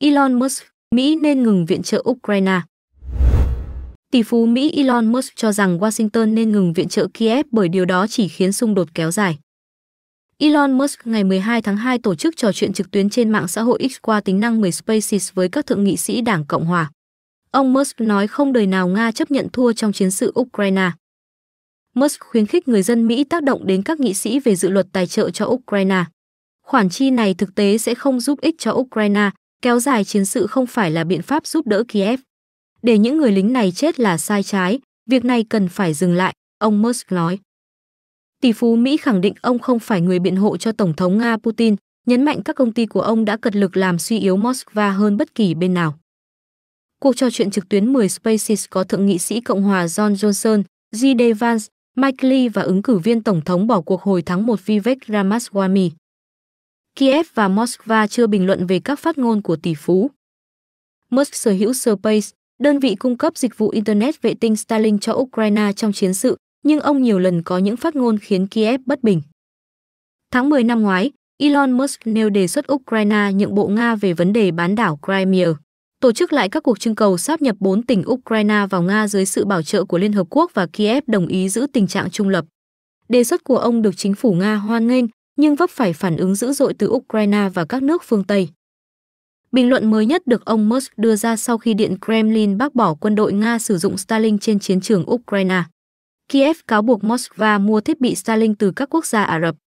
Elon Musk, Mỹ nên ngừng viện trợ Ukraine. Tỷ phú Mỹ Elon Musk cho rằng Washington nên ngừng viện trợ Kiev bởi điều đó chỉ khiến xung đột kéo dài. Elon Musk ngày 12 tháng 2 tổ chức trò chuyện trực tuyến trên mạng xã hội X qua tính năng 10 Spaces với các thượng nghị sĩ Đảng Cộng hòa. Ông Musk nói không đời nào Nga chấp nhận thua trong chiến sự Ukraine. Musk khuyến khích người dân Mỹ tác động đến các nghị sĩ về dự luật tài trợ cho Ukraine. Khoản chi này thực tế sẽ không giúp ích cho Ukraine, Kéo dài chiến sự không phải là biện pháp giúp đỡ Kiev. Để những người lính này chết là sai trái, việc này cần phải dừng lại, ông Musk nói. Tỷ phú Mỹ khẳng định ông không phải người biện hộ cho Tổng thống Nga Putin, nhấn mạnh các công ty của ông đã cật lực làm suy yếu Moscow hơn bất kỳ bên nào. Cuộc trò chuyện trực tuyến 10 Spaces có Thượng nghị sĩ Cộng hòa John Johnson, J.D. Vance, Mike Lee và ứng cử viên Tổng thống bỏ cuộc hồi tháng 1 Vivek Ramaswamy. Kiev và Moscow chưa bình luận về các phát ngôn của tỷ phú. Musk sở hữu Space, đơn vị cung cấp dịch vụ Internet vệ tinh Starlink cho Ukraine trong chiến sự, nhưng ông nhiều lần có những phát ngôn khiến Kiev bất bình. Tháng 10 năm ngoái, Elon Musk nêu đề xuất Ukraine nhượng bộ Nga về vấn đề bán đảo Crimea, tổ chức lại các cuộc trưng cầu sáp nhập 4 tỉnh Ukraine vào Nga dưới sự bảo trợ của Liên Hợp Quốc và Kiev đồng ý giữ tình trạng trung lập. Đề xuất của ông được chính phủ Nga hoan nghênh, nhưng vấp phải phản ứng dữ dội từ Ukraine và các nước phương Tây. Bình luận mới nhất được ông Musk đưa ra sau khi Điện Kremlin bác bỏ quân đội Nga sử dụng Starlink trên chiến trường Ukraine. Kiev cáo buộc Moscow mua thiết bị Starlink từ các quốc gia Ả Rập.